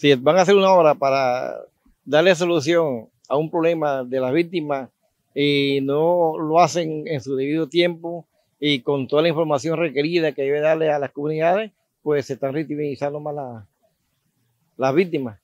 si van a hacer una obra para darle solución a un problema de las víctimas y no lo hacen en su debido tiempo y con toda la información requerida que debe darle a las comunidades, pues se están victimizando más las víctimas.